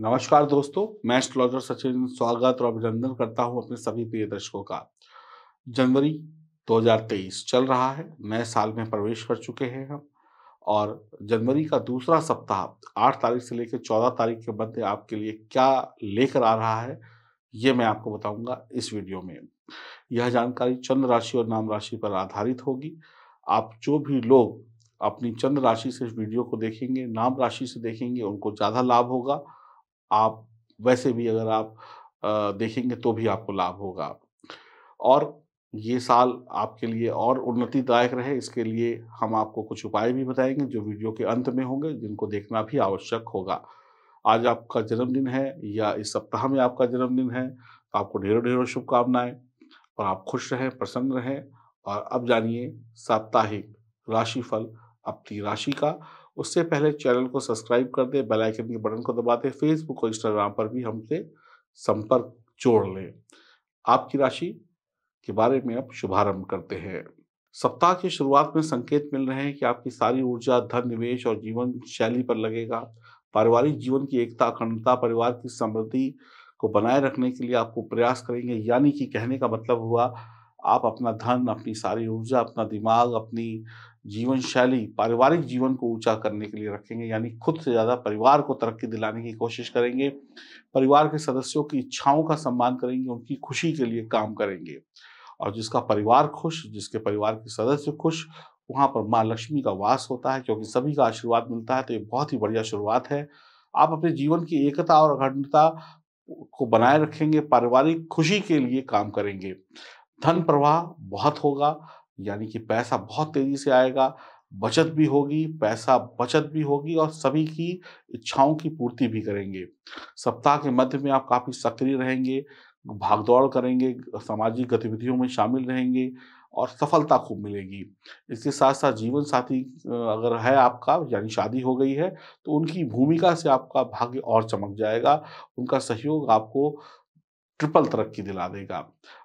नमस्कार दोस्तों मैं एस्ट्रोलॉजर सचिन स्वागत और अभिनंदन करता हूं अपने सभी प्रिय दर्शकों का जनवरी 2023 चल रहा है नए साल में प्रवेश कर चुके हैं हम और जनवरी का दूसरा सप्ताह आठ तारीख से लेकर चौदह तारीख के मध्य आपके लिए क्या लेकर आ रहा है ये मैं आपको बताऊंगा इस वीडियो में यह जानकारी चंद्र राशि और नाम राशि पर आधारित होगी आप जो भी लोग अपनी चंद्र राशि से इस वीडियो को देखेंगे नाम राशि से देखेंगे उनको ज़्यादा लाभ होगा आप वैसे भी अगर आप देखेंगे तो भी आपको लाभ होगा और ये साल आपके लिए और उन्नतिदायक रहे इसके लिए हम आपको कुछ उपाय भी बताएंगे जो वीडियो के अंत में होंगे जिनको देखना भी आवश्यक होगा आज आपका जन्मदिन है या इस सप्ताह में आपका जन्मदिन है तो आपको ढेरों ढेरों शुभकामनाएं और आप खुश रहें प्रसन्न रहें और अब जानिए साप्ताहिक राशिफल अपनी राशि का उससे पहले चैनल को सब्सक्राइब कर दें बेल आइकन के बटन को दबा दें फेसबुक और इंस्टाग्राम पर भी हमसे संपर्क जोड़ लें आपकी राशि के बारे में अब शुभारंभ करते हैं सप्ताह की शुरुआत में संकेत मिल रहे हैं कि आपकी सारी ऊर्जा धन निवेश और जीवन शैली पर लगेगा पारिवारिक जीवन की एकता अखंडता परिवार की समृद्धि को बनाए रखने के लिए आपको प्रयास करेंगे यानी कि कहने का मतलब हुआ आप अपना धन अपनी सारी ऊर्जा अपना दिमाग अपनी जीवन शैली पारिवारिक जीवन को ऊंचा करने के लिए रखेंगे यानी खुद से ज़्यादा परिवार को तरक्की दिलाने की कोशिश करेंगे परिवार के सदस्यों की इच्छाओं का सम्मान करेंगे उनकी खुशी के लिए काम करेंगे और जिसका परिवार खुश जिसके परिवार के सदस्य खुश वहाँ पर माँ लक्ष्मी का वास होता है क्योंकि सभी का आशीर्वाद मिलता है तो ये बहुत ही बढ़िया शुरुआत है आप अपने जीवन की एकता और अखंडता को बनाए रखेंगे पारिवारिक खुशी के लिए काम करेंगे धन प्रवाह बहुत होगा यानी कि पैसा बहुत तेजी से आएगा बचत भी होगी पैसा बचत भी होगी और सभी की इच्छाओं की पूर्ति भी करेंगे सप्ताह के मध्य में आप काफ़ी सक्रिय रहेंगे भागदौड़ करेंगे सामाजिक गतिविधियों में शामिल रहेंगे और सफलता खूब मिलेगी इसके साथ साथ जीवन साथी अगर है आपका यानी शादी हो गई है तो उनकी भूमिका से आपका भाग्य और चमक जाएगा उनका सहयोग आपको ट्रिपल तरक्की दिला देगा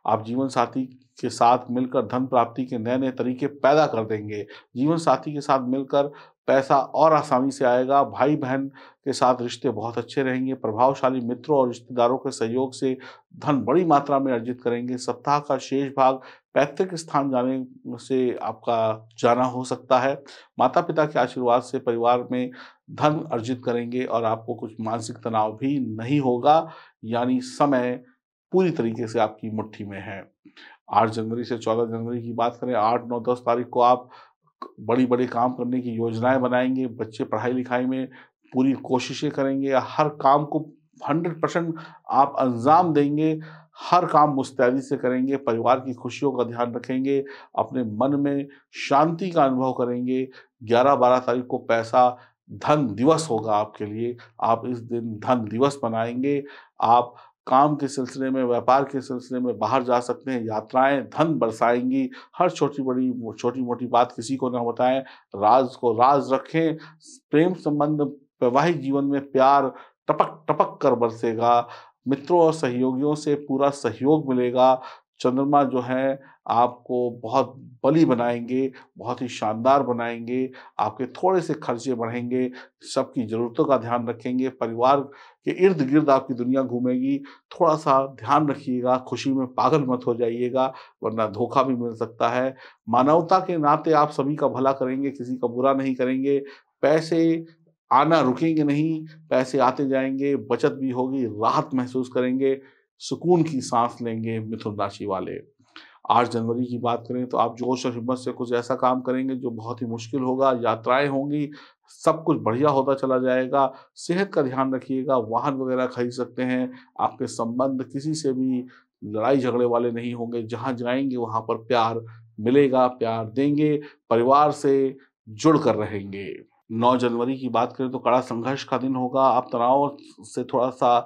आप जीवन साथी के साथ मिलकर धन प्राप्ति के नए नए तरीके पैदा कर देंगे जीवन साथी के साथ मिलकर पैसा और आसानी से आएगा भाई बहन के साथ रिश्ते बहुत अच्छे रहेंगे प्रभावशाली मित्रों और रिश्तेदारों के सहयोग से धन बड़ी मात्रा में अर्जित करेंगे सप्ताह का शेष भाग पैतृक स्थान जाने से आपका जाना हो सकता है माता पिता के आशीर्वाद से परिवार में धन अर्जित करेंगे और आपको कुछ मानसिक तनाव भी नहीं होगा यानी समय पूरी तरीके से आपकी मुट्ठी में है आठ जनवरी से चौदह जनवरी की बात करें आठ नौ दस तारीख को आप बड़ी बड़ी काम करने की योजनाएं बनाएंगे बच्चे पढ़ाई लिखाई में पूरी कोशिशें करेंगे हर काम को हंड्रेड परसेंट आप अंजाम देंगे हर काम मुस्तैदी से करेंगे परिवार की खुशियों का ध्यान रखेंगे अपने मन में शांति का अनुभव करेंगे 11-12 तारीख को पैसा धन दिवस होगा आपके लिए आप इस दिन धन दिवस मनाएंगे आप काम के सिलसिले में व्यापार के सिलसिले में बाहर जा सकते हैं यात्राएं धन बरसाएंगी हर छोटी बड़ी छोटी मोटी बात किसी को ना बताएं राज को राज रखें प्रेम संबंध वैवाहिक जीवन में प्यार टपक टपक कर बरसेगा मित्रों और सहयोगियों से पूरा सहयोग मिलेगा चंद्रमा जो है आपको बहुत बली बनाएंगे बहुत ही शानदार बनाएंगे आपके थोड़े से खर्चे बढ़ेंगे सबकी ज़रूरतों का ध्यान रखेंगे परिवार के इर्द गिर्द आपकी दुनिया घूमेगी थोड़ा सा ध्यान रखिएगा खुशी में पागल मत हो जाइएगा वरना धोखा भी मिल सकता है मानवता के नाते आप सभी का भला करेंगे किसी का बुरा नहीं करेंगे पैसे आना रुकेंगे नहीं पैसे आते जाएंगे बचत भी होगी राहत महसूस करेंगे सुकून की सांस लेंगे मिथुन राशि वाले आठ जनवरी की बात करें तो आप जोश और हिम्मत से कुछ ऐसा काम करेंगे जो बहुत ही मुश्किल होगा यात्राएं होंगी सब कुछ बढ़िया होता चला जाएगा सेहत का ध्यान रखिएगा वाहन वगैरह खरीद सकते हैं आपके संबंध किसी से भी लड़ाई झगड़े वाले नहीं होंगे जहाँ जाएंगे वहाँ पर प्यार मिलेगा प्यार देंगे परिवार से जुड़ कर रहेंगे 9 जनवरी की बात करें तो कड़ा संघर्ष का दिन होगा आप तनाव से थोड़ा सा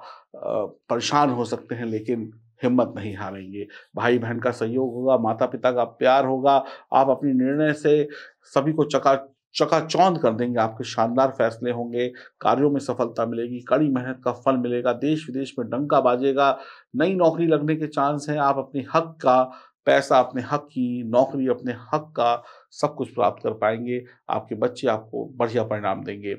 परेशान हो सकते हैं लेकिन हिम्मत नहीं हारेंगे भाई बहन का सहयोग होगा माता पिता का प्यार होगा आप अपने निर्णय से सभी को चका चकाचौंध कर देंगे आपके शानदार फैसले होंगे कार्यों में सफलता मिलेगी कड़ी मेहनत का फल मिलेगा देश विदेश में डंका बाजेगा नई नौकरी लगने के चांस हैं आप अपने हक का पैसा अपने हक की नौकरी अपने हक का सब कुछ प्राप्त कर पाएंगे आपके बच्चे आपको बढ़िया परिणाम देंगे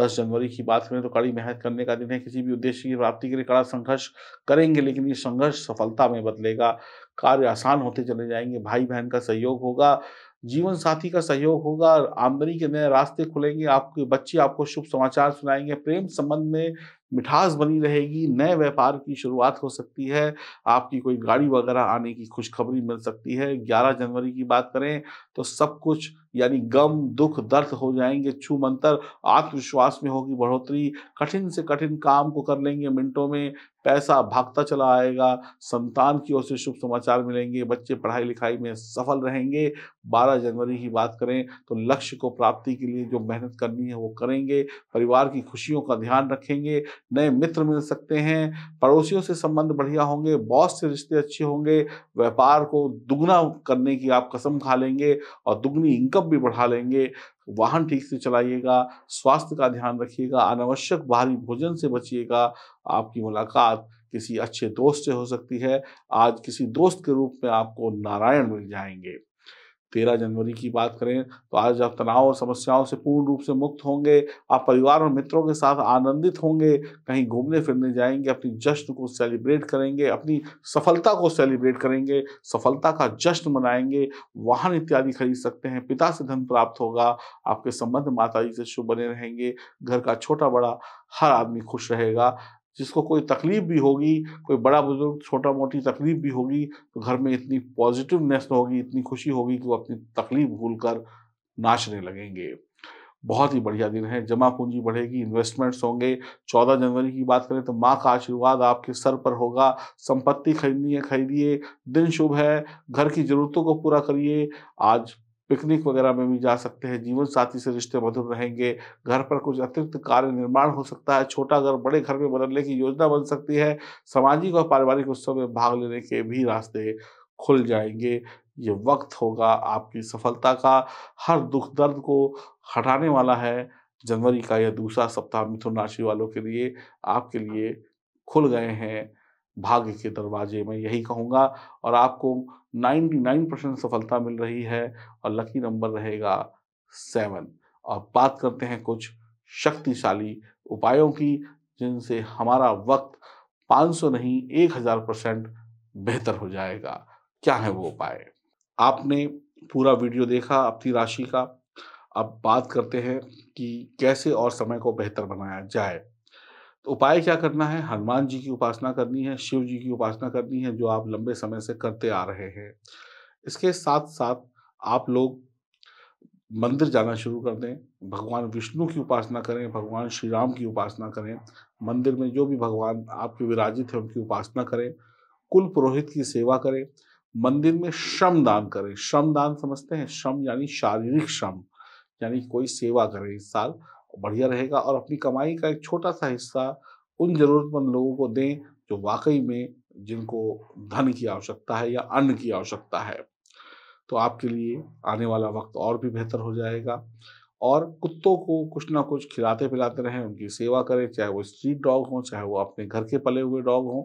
दस जनवरी की बात करें तो कड़ी मेहनत करने का दिन है किसी भी उद्देश्य की प्राप्ति के लिए कड़ा संघर्ष करेंगे लेकिन ये संघर्ष सफलता में बदलेगा कार्य आसान होते चले जाएंगे भाई बहन का सहयोग होगा जीवन साथी का सहयोग होगा आमदनी के नए रास्ते खुलेंगे आपके बच्चे आपको शुभ समाचार सुनाएंगे प्रेम संबंध में मिठास बनी रहेगी नए व्यापार की शुरुआत हो सकती है आपकी कोई गाड़ी वगैरह आने की खुशखबरी मिल सकती है 11 जनवरी की बात करें तो सब कुछ यानी गम दुख दर्द हो जाएंगे छू मंतर आत्मविश्वास में होगी बढ़ोतरी कठिन से कठिन काम को कर लेंगे मिनटों में पैसा भागता चला आएगा संतान की ओर से शुभ समाचार मिलेंगे बच्चे पढ़ाई लिखाई में सफल रहेंगे 12 जनवरी की बात करें तो लक्ष्य को प्राप्ति के लिए जो मेहनत करनी है वो करेंगे परिवार की खुशियों का ध्यान रखेंगे नए मित्र मिल सकते हैं पड़ोसियों से संबंध बढ़िया होंगे बॉस से रिश्ते अच्छे होंगे व्यापार को दुगना करने की आप कसम खा लेंगे और दुगनी इनकम भी बढ़ा लेंगे वाहन ठीक से चलाइएगा स्वास्थ्य का ध्यान रखिएगा अनावश्यक बाहरी भोजन से बचिएगा आपकी मुलाकात किसी अच्छे दोस्त से हो सकती है आज किसी दोस्त के रूप में आपको नारायण मिल जाएंगे तेरह जनवरी की बात करें तो आज आप तनाव और समस्याओं से पूर्ण रूप से मुक्त होंगे आप परिवार और मित्रों के साथ आनंदित होंगे कहीं घूमने फिरने जाएंगे अपनी जश्न को सेलिब्रेट करेंगे अपनी सफलता को सेलिब्रेट करेंगे सफलता का जश्न मनाएंगे वाहन इत्यादि खरीद सकते हैं पिता से धन प्राप्त होगा आपके संबंध माता जी से शुभ बने रहेंगे घर का छोटा बड़ा हर आदमी खुश रहेगा जिसको कोई तकलीफ भी होगी कोई बड़ा बुजुर्ग छोटा मोटी तकलीफ भी होगी तो घर में इतनी पॉजिटिवनेस होगी इतनी खुशी होगी कि वो अपनी तकलीफ भूल कर नाचने लगेंगे बहुत ही बढ़िया दिन है जमा पूंजी बढ़ेगी इन्वेस्टमेंट्स होंगे 14 जनवरी की बात करें तो माँ का आशीर्वाद आपके सर पर होगा संपत्ति खरीदनी है खरीदिए दिन शुभ है घर की जरूरतों को पूरा करिए आज पिकनिक वगैरह में भी जा सकते हैं जीवन साथी से रिश्ते मधुर रहेंगे घर पर कुछ अतिरिक्त कार्य निर्माण हो सकता है छोटा घर बड़े घर में बदलने की योजना बन सकती है सामाजिक और पारिवारिक उत्सव में भाग लेने के भी रास्ते खुल जाएंगे ये वक्त होगा आपकी सफलता का हर दुख दर्द को हटाने वाला है जनवरी का यह दूसरा सप्ताह मिथुन राशि वालों के लिए आपके लिए खुल गए हैं भाग्य के दरवाजे में यही कहूँगा और आपको 99 परसेंट सफलता मिल रही है और लकी नंबर रहेगा सेवन और बात करते हैं कुछ शक्तिशाली उपायों की जिनसे हमारा वक्त 500 नहीं 1000 परसेंट बेहतर हो जाएगा क्या है वो उपाय आपने पूरा वीडियो देखा अपनी राशि का अब बात करते हैं कि कैसे और समय को बेहतर बनाया जाए तो उपाय क्या करना है हनुमान जी की उपासना करनी है शिव जी की उपासना करनी है जो आप लंबे समय से करते आ रहे हैं इसके साथ साथ आप लोग मंदिर जाना शुरू कर दें भगवान विष्णु की उपासना करें भगवान श्री राम की उपासना करें मंदिर में जो भी भगवान आपके विराजित है उनकी उपासना करें कुल पुरोहित की सेवा करें मंदिर में श्रम दान करें श्रम दान समझते हैं श्रम यानी शारीरिक श्रम यानी कोई सेवा करें इस साल बढ़िया रहेगा और अपनी कमाई का एक छोटा सा हिस्सा उन जरूरतमंद लोगों को दें जो वाकई में जिनको धन की आवश्यकता है या अन्न की आवश्यकता है तो आपके लिए आने वाला वक्त और भी बेहतर हो जाएगा और कुत्तों को कुछ ना कुछ खिलाते पिलाते रहें उनकी सेवा करें चाहे वो स्ट्रीट डॉग हों चाहे वो अपने घर के पले हुए डॉग हों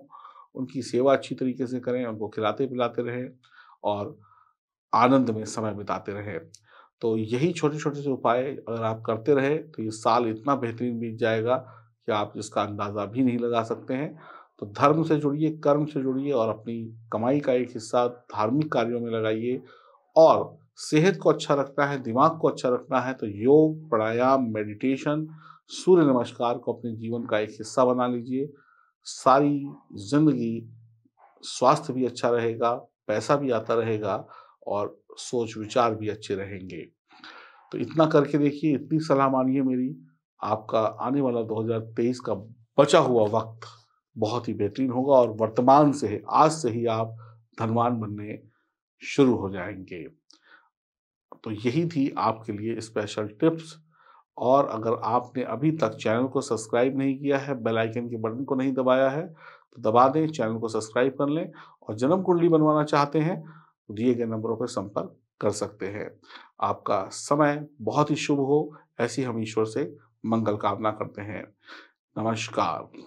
उनकी सेवा अच्छी तरीके से करें उनको खिलाते पिलाते रहें और आनंद में समय बिताते रहें तो यही छोटे छोटे से उपाय अगर आप करते रहे तो ये साल इतना बेहतरीन बीत जाएगा कि आप इसका अंदाज़ा भी नहीं लगा सकते हैं तो धर्म से जुड़िए कर्म से जुड़िए और अपनी कमाई का एक हिस्सा धार्मिक कार्यों में लगाइए और सेहत को अच्छा रखना है दिमाग को अच्छा रखना है तो योग प्राणायाम मेडिटेशन सूर्य नमस्कार को अपने जीवन का एक हिस्सा बना लीजिए सारी जिंदगी स्वास्थ्य भी अच्छा रहेगा पैसा भी आता रहेगा और सोच विचार भी अच्छे रहेंगे तो इतना करके देखिए इतनी सलाह मानिए मेरी आपका आने वाला 2023 का बचा हुआ वक्त बहुत ही बेहतरीन होगा और वर्तमान से आज से ही आप धनवान बनने शुरू हो जाएंगे तो यही थी आपके लिए स्पेशल टिप्स और अगर आपने अभी तक चैनल को सब्सक्राइब नहीं किया है बेल आइकन के बटन को नहीं दबाया है तो दबा दें चैनल को सब्सक्राइब कर लें और जन्म कुंडली बनवाना चाहते हैं दिए गए नंबरों पर संपर्क कर सकते हैं आपका समय बहुत ही शुभ हो ऐसी हम ईश्वर से मंगल कामना करते हैं नमस्कार